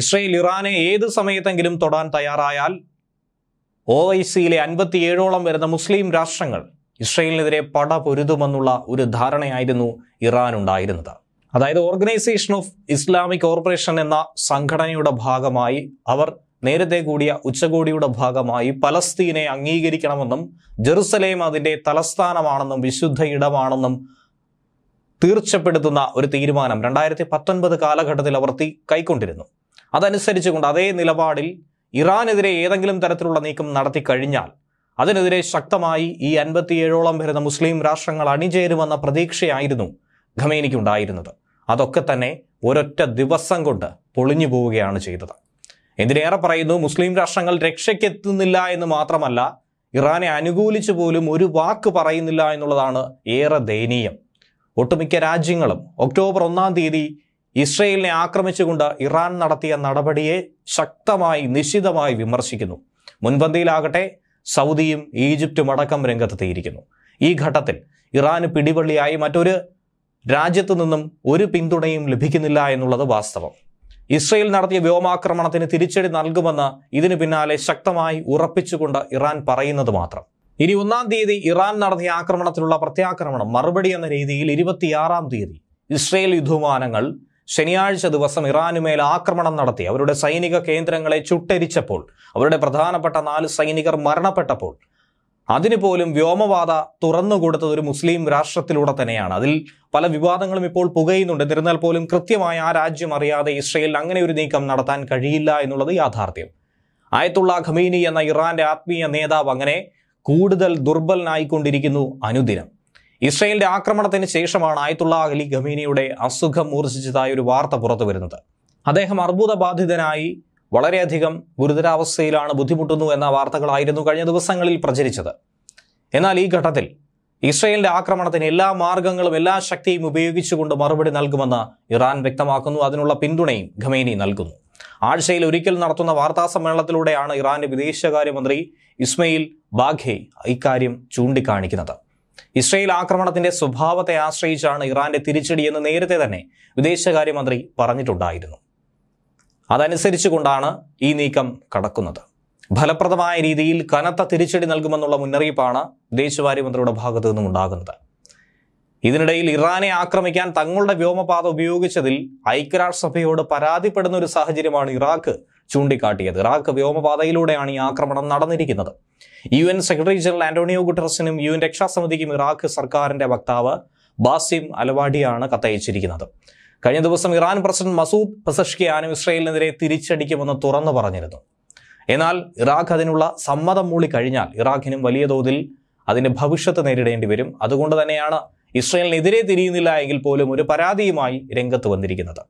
Israel ഇറാനെ ഏത് സമയത്തെങ്കിലും തൊടാൻ തയ്യാറായാൽ ഒ ഐ സിയിലെ അൻപത്തിയേഴോളം വരുന്ന മുസ്ലിം രാഷ്ട്രങ്ങൾ ഇസ്രയേലിനെതിരെ പട പൊരുതുമെന്നുള്ള ഒരു ധാരണയായിരുന്നു ഇറാൻ ഉണ്ടായിരുന്നത് അതായത് ഓർഗനൈസേഷൻ ഓഫ് ഇസ്ലാമിക് കോർപ്പറേഷൻ എന്ന സംഘടനയുടെ ഭാഗമായി അവർ നേരത്തെ കൂടിയ ഉച്ചകോടിയുടെ ഭാഗമായി പലസ്തീനെ അംഗീകരിക്കണമെന്നും ജെറുസലേം അതിൻ്റെ തലസ്ഥാനമാണെന്നും വിശുദ്ധ ഇടമാണെന്നും തീർച്ചപ്പെടുത്തുന്ന ഒരു തീരുമാനം രണ്ടായിരത്തി പത്തൊൻപത് കാലഘട്ടത്തിൽ അവർ കൈക്കൊണ്ടിരുന്നു അതനുസരിച്ചുകൊണ്ട് അതേ നിലപാടിൽ ഇറാനെതിരെ ഏതെങ്കിലും തരത്തിലുള്ള നീക്കം നടത്തി കഴിഞ്ഞാൽ അതിനെതിരെ ശക്തമായി ഈ അൻപത്തിയേഴോളം വരുന്ന മുസ്ലിം രാഷ്ട്രങ്ങൾ അണിചേരുമെന്ന പ്രതീക്ഷയായിരുന്നു ഖമേനിക്കുണ്ടായിരുന്നത് അതൊക്കെ തന്നെ ഒരൊറ്റ ദിവസം കൊണ്ട് പൊളിഞ്ഞു പോവുകയാണ് ചെയ്തത് എന്തിനേറെ പറയുന്നു മുസ്ലിം രാഷ്ട്രങ്ങൾ രക്ഷയ്ക്കെത്തുന്നില്ല എന്ന് മാത്രമല്ല ഇറാനെ അനുകൂലിച്ചു പോലും ഒരു വാക്ക് പറയുന്നില്ല എന്നുള്ളതാണ് ഏറെ ദയനീയം ഒട്ടുമിക്ക രാജ്യങ്ങളും ഒക്ടോബർ ഒന്നാം തീയതി ഇസ്രയേലിനെ ആക്രമിച്ചുകൊണ്ട് ഇറാൻ നടത്തിയ നടപടിയെ ശക്തമായി നിശിതമായി വിമർശിക്കുന്നു മുൻപന്തിയിലാകട്ടെ സൗദിയും ഈജിപ്തും അടക്കം രംഗത്തെത്തിയിരിക്കുന്നു ഈ ഘട്ടത്തിൽ ഇറാന് പിടിവള്ളിയായി മറ്റൊരു രാജ്യത്തു നിന്നും ഒരു പിന്തുണയും ലഭിക്കുന്നില്ല എന്നുള്ളത് വാസ്തവം ഇസ്രയേൽ നടത്തിയ വ്യോമാക്രമണത്തിന് തിരിച്ചടി നൽകുമെന്ന് ഇതിനു പിന്നാലെ ശക്തമായി ഉറപ്പിച്ചുകൊണ്ട് ഇറാൻ പറയുന്നത് മാത്രം ഇനി ഒന്നാം തീയതി ഇറാൻ നടത്തിയ ആക്രമണത്തിനുള്ള പ്രത്യാക്രമണം മറുപടി എന്ന രീതിയിൽ ഇരുപത്തിയാറാം തീയതി ഇസ്രയേൽ യുദ്ധവിമാനങ്ങൾ ശനിയാഴ്ച ദിവസം ഇറാനുമേൽ ആക്രമണം നടത്തി അവരുടെ സൈനിക കേന്ദ്രങ്ങളെ ചുട്ടരിച്ചപ്പോൾ അവരുടെ പ്രധാനപ്പെട്ട നാല് സൈനികർ മരണപ്പെട്ടപ്പോൾ അതിന് പോലും വ്യോമപാത തുറന്നുകൊടുത്തത് ഒരു മുസ്ലിം രാഷ്ട്രത്തിലൂടെ തന്നെയാണ് അതിൽ പല വിവാദങ്ങളും ഇപ്പോൾ പുകയുന്നുണ്ട് എന്നിരുന്നാൽ പോലും കൃത്യമായ ആ രാജ്യം അറിയാതെ ഇസ്രയേൽ അങ്ങനെ ഒരു നീക്കം നടത്താൻ കഴിയില്ല എന്നുള്ളത് യാഥാർത്ഥ്യം ആയത്തുള്ള ഖമീനി എന്ന ഇറാന്റെ ആത്മീയ നേതാവ് അങ്ങനെ കൂടുതൽ ദുർബലനായിക്കൊണ്ടിരിക്കുന്നു അനുദിനം ഇസ്രയേലിന്റെ ആക്രമണത്തിന് ശേഷമാണ് ആയത്തുള്ള അലി ഖമീനിയുടെ അസുഖം മൂർച്ഛിച്ചതായി ഒരു വാർത്ത പുറത്തു വരുന്നത് അദ്ദേഹം അർബുദബാധിതനായി വളരെയധികം ഗുരുതരാവസ്ഥയിലാണ് ബുദ്ധിമുട്ടുന്നു എന്ന വാർത്തകളായിരുന്നു കഴിഞ്ഞ ദിവസങ്ങളിൽ പ്രചരിച്ചത് എന്നാൽ ഈ ഘട്ടത്തിൽ ഇസ്രയേലിന്റെ ആക്രമണത്തിന് എല്ലാ മാർഗങ്ങളും എല്ലാ ശക്തിയും ഉപയോഗിച്ചുകൊണ്ട് മറുപടി നൽകുമെന്ന് ഇറാൻ വ്യക്തമാക്കുന്നു അതിനുള്ള പിന്തുണയും ഖമേനി നൽകുന്നു ആഴ്ചയിൽ ഒരിക്കൽ നടത്തുന്ന വാർത്താ സമ്മേളനത്തിലൂടെയാണ് ഇറാന്റെ വിദേശകാര്യമന്ത്രി ഇസ്മയിൽ ബാഖെ ഇക്കാര്യം ചൂണ്ടിക്കാണിക്കുന്നത് ഇസ്രയേൽ ആക്രമണത്തിന്റെ സ്വഭാവത്തെ ആശ്രയിച്ചാണ് ഇറാന്റെ തിരിച്ചടിയെന്ന് നേരത്തെ തന്നെ വിദേശകാര്യമന്ത്രി പറഞ്ഞിട്ടുണ്ടായിരുന്നു അതനുസരിച്ചുകൊണ്ടാണ് ഈ നീക്കം കടക്കുന്നത് ഫലപ്രദമായ രീതിയിൽ കനത്ത തിരിച്ചടി നൽകുമെന്നുള്ള മുന്നറിയിപ്പാണ് വിദേശകാര്യമന്ത്രിയുടെ ഭാഗത്തു നിന്നും ഉണ്ടാകുന്നത് ഇതിനിടയിൽ ഇറാനെ ആക്രമിക്കാൻ തങ്ങളുടെ വ്യോമപാത ഉപയോഗിച്ചതിൽ ഐക്യരാഷ്ട്രസഭയോട് പരാതിപ്പെടുന്ന ഒരു സാഹചര്യമാണ് ഇറാഖ് ചൂണ്ടിക്കാട്ടിയത് ഇറാഖ് വ്യോമപാതയിലൂടെയാണ് ഈ ആക്രമണം നടന്നിരിക്കുന്നത് U N secretary general Antonio ഗുട്ടറസിനും യു എൻ രക്ഷാസമിതിക്കും ഇറാഖ് സർക്കാരിന്റെ വക്താവ് ബാസിം അലവാഡിയാണ് കത്തയച്ചിരിക്കുന്നത് കഴിഞ്ഞ ദിവസം ഇറാൻ പ്രസിഡന്റ് മസൂദ് പെസഷ്കിയാനും ഇസ്രയേലിനെതിരെ തിരിച്ചടിക്കുമെന്ന് തുറന്നു പറഞ്ഞിരുന്നു എന്നാൽ ഇറാഖ് അതിനുള്ള സമ്മതം മൂളി കഴിഞ്ഞാൽ ഇറാഖിനും വലിയ തോതിൽ അതിൻ്റെ ഭവിഷ്യത്ത് നേരിടേണ്ടി വരും അതുകൊണ്ട് തന്നെയാണ് ഇസ്രയേലിനെതിരെ തിരിയുന്നില്ല എങ്കിൽ പോലും ഒരു പരാതിയുമായി രംഗത്ത് വന്നിരിക്കുന്നത്